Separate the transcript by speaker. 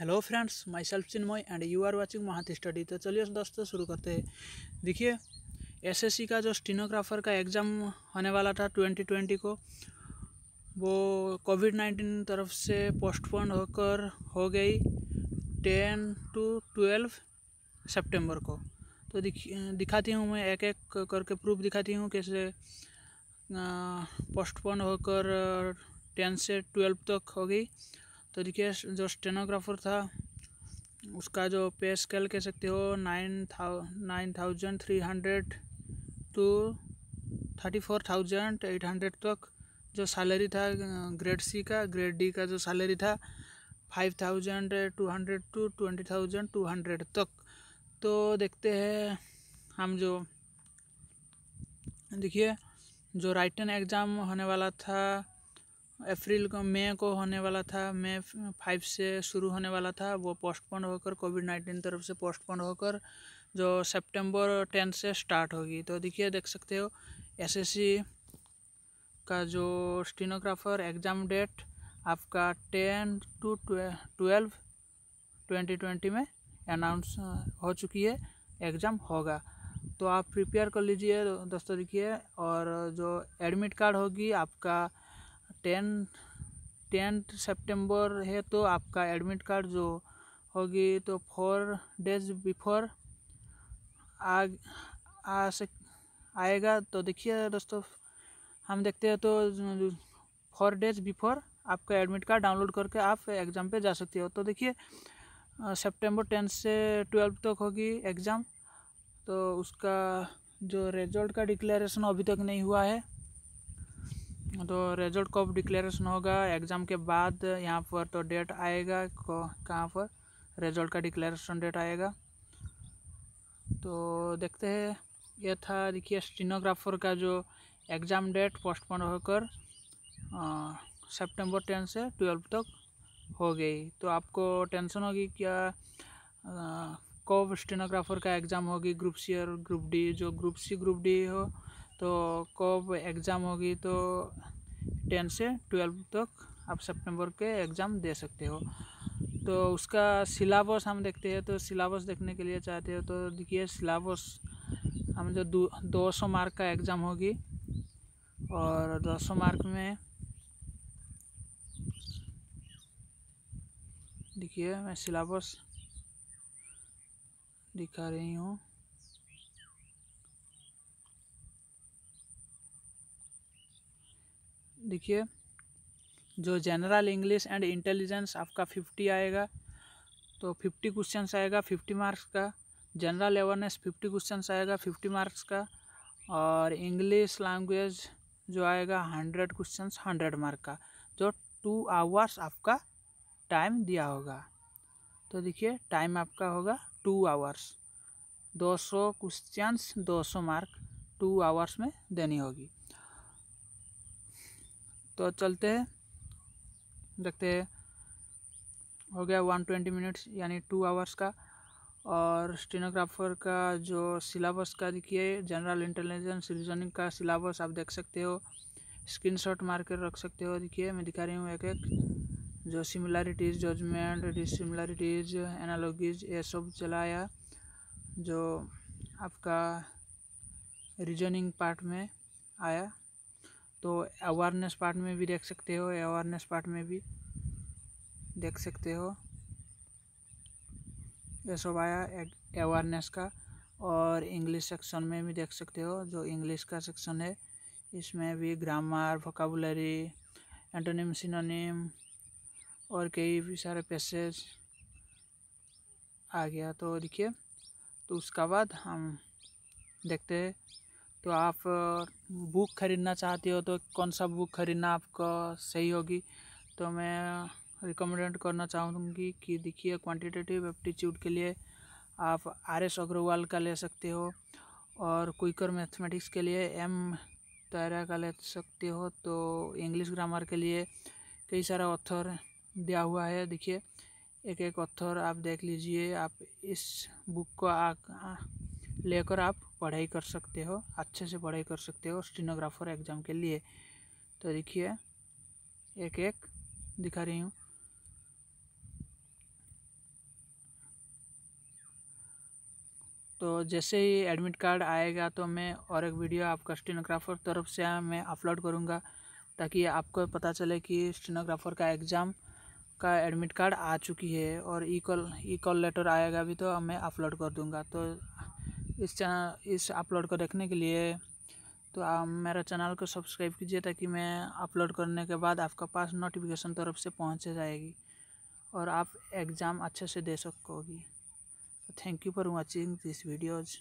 Speaker 1: hello friends my self Chinmay and you are watching math study तो चलिए दोस्तों शुरू करते हैं देखिए एसएससी का जो स्टिनोग्राफर का एग्ज़ाम होने वाला था ट्वेंटी ट्वेंटी को वो कोविड नाइन्टीन तरफ से पोस्टपोन होकर हो गई टेन टू ट्वेल्व सितंबर को तो दिख दिखाती हूँ मैं एक एक करके प्रूफ दिखाती हूँ कैसे पोस्टपोन होकर टेन से ट्वेल्व तक तो हो गई तो देखिए जो स्टेनोग्राफर था उसका जो पे स्केल कह सकते हो nine thou nine thousand three hundred two thirty four thousand eight hundred तक जो सैलरी था ग्रेड सी का ग्रेड डी का जो सैलरी था five thousand two hundred two twenty thousand two hundred तक तो देखते हैं हम जो देखिए जो राइटन एग्ज़ाम होने वाला था अप्रैल को मई को होने वाला था मई फाइव से शुरू होने वाला था वो पोस्टपोन होकर कोविड नाइन्टीन तरफ से पोस्टपोन होकर जो सितंबर टेन से स्टार्ट होगी तो देखिए देख सकते हो एसएससी का जो स्टीनोग्राफर एग्ज़ाम डेट आपका ten two twelve twenty twenty में अनाउंस uh, हो चुकी है एग्ज़ाम होगा तो आप प्रिपेयर कर लीजिए दोस्तों देखिए और जो एडमिट कार्ड होगी आपका टेन टेंथ सेप्टेम्बर है तो आपका एडमिट कार्ड जो होगी तो फोर डेज बिफोर आ आ सक आएगा तो देखिए दोस्तों हम देखते हैं तो फोर डेज बिफोर आपका एडमिट कार्ड डाउनलोड करके आप एग्ज़ाम पे जा सकते हो तो देखिए सितंबर टेंथ से ट्वेल्व तक तो होगी एग्ज़ाम तो उसका जो रिजल्ट का डिक्लेरेशन अभी तक नहीं हुआ है तो रिजल्ट कब डिक्लेरेशन होगा एग्ज़ाम के बाद यहाँ पर तो डेट आएगा कहाँ पर रिजल्ट का डिक्लेरेशन डेट आएगा तो देखते हैं यह था देखिए स्टीनोग्राफर का जो एग्ज़ाम डेट पोस्टपोन होकर सितंबर टेन से ट्वेल्व तक हो गई तो आपको टेंशन होगी क्या कब स्टेनोग्राफर का एग्ज़ाम होगी ग्रुप सी और ग्रुप डी जो ग्रुप सी ग्रुप डी हो तो कब एग्ज़ाम होगी तो टेन से ट्वेल्व तक आप सितंबर के एग्ज़ाम दे सकते हो तो उसका सिलाबस हम देखते हैं तो सिलाबस देखने के लिए चाहते हो तो देखिए सिलाबस हम जो दो सौ मार्क का एग्ज़ाम होगी और दो सौ मार्क में देखिए मैं सिलाबस दिखा रही हूँ देखिए जो जनरल इंग्लिश एंड इंटेलिजेंस आपका फिफ्टी आएगा तो फिफ्टी क्वेश्चन आएगा फिफ्टी मार्क्स का जनरल अवेयरनेस फिफ्टी क्वेश्चन आएगा फिफ्टी मार्क्स का और इंग्लिश लैंग्वेज जो आएगा हंड्रेड क्वेश्चन हंड्रेड मार्क का जो टू आवर्स आपका टाइम दिया होगा तो देखिए टाइम आपका होगा टू आवर्स दो सौ क्वेश्चन दो सौ मार्क टू आवर्स में देनी होगी तो चलते हैं देखते हैं हो गया वन ट्वेंटी मिनट्स यानी टू आवर्स का और स्टेनोग्राफर का जो सिलेबस का देखिए जनरल इंटेलिजेंस रीजनिंग का सिलेबस आप देख सकते हो स्क्रीनशॉट मार कर रख सकते हो देखिए मैं दिखा रही हूँ एक एक जो सिमिलरिटीज़ जजमेंट डिसिमिलरिटीज़ एनालॉगीज ये सब चलाया जो आपका रीजनिंग पार्ट में आया तो अवेयरनेस पार्ट में भी देख सकते हो अवेयरनेस पार्ट में भी देख सकते हो ये सब आया अवेयरनेस का और इंग्लिश सेक्शन में भी देख सकते हो जो इंग्लिश का सेक्शन है इसमें भी ग्रामर वोकाबुलरी एंटोनिम सिनोनिम और कई भी सारे पैसेज आ गया तो देखिए तो उसका बाद हम देखते हैं तो आप बुक ख़रीदना चाहते हो तो कौन सा बुक ख़रीदना आपका सही होगी तो मैं रिकमेंडेड करना चाहूँगी कि देखिए क्वांटिटेटिव एप्टीट्यूड के लिए आप आर एस अग्रवाल का ले सकते हो और क्विकर मैथमेटिक्स के लिए एम तैरा का ले सकते हो तो इंग्लिश ग्रामर के लिए कई सारा ऑथर दिया हुआ है देखिए एक एक ऑथर आप देख लीजिए आप इस बुक को लेकर आप पढ़ाई कर सकते हो अच्छे से पढ़ाई कर सकते हो स्टिनोग्राफर एग्ज़ाम के लिए तो देखिए एक एक दिखा रही हूँ तो जैसे ही एडमिट कार्ड आएगा तो मैं और एक वीडियो आपका स्टेनोग्राफर तरफ से मैं अपलोड करूँगा ताकि आपको पता चले कि स्टेनोग्राफर का एग्ज़ाम का एडमिट कार्ड आ चुकी है और e call e call letter आएगा भी तो मैं अपलोड कर दूँगा तो इस चैनल इस अपलोड को देखने के लिए तो आप मेरा चैनल को सब्सक्राइब कीजिए ताकि मैं अपलोड करने के बाद आपका पास नोटिफिकेशन तरफ से पहुँच जाएगी और आप एग्ज़ाम अच्छे से दे सकोगी तो thank you for watching this videos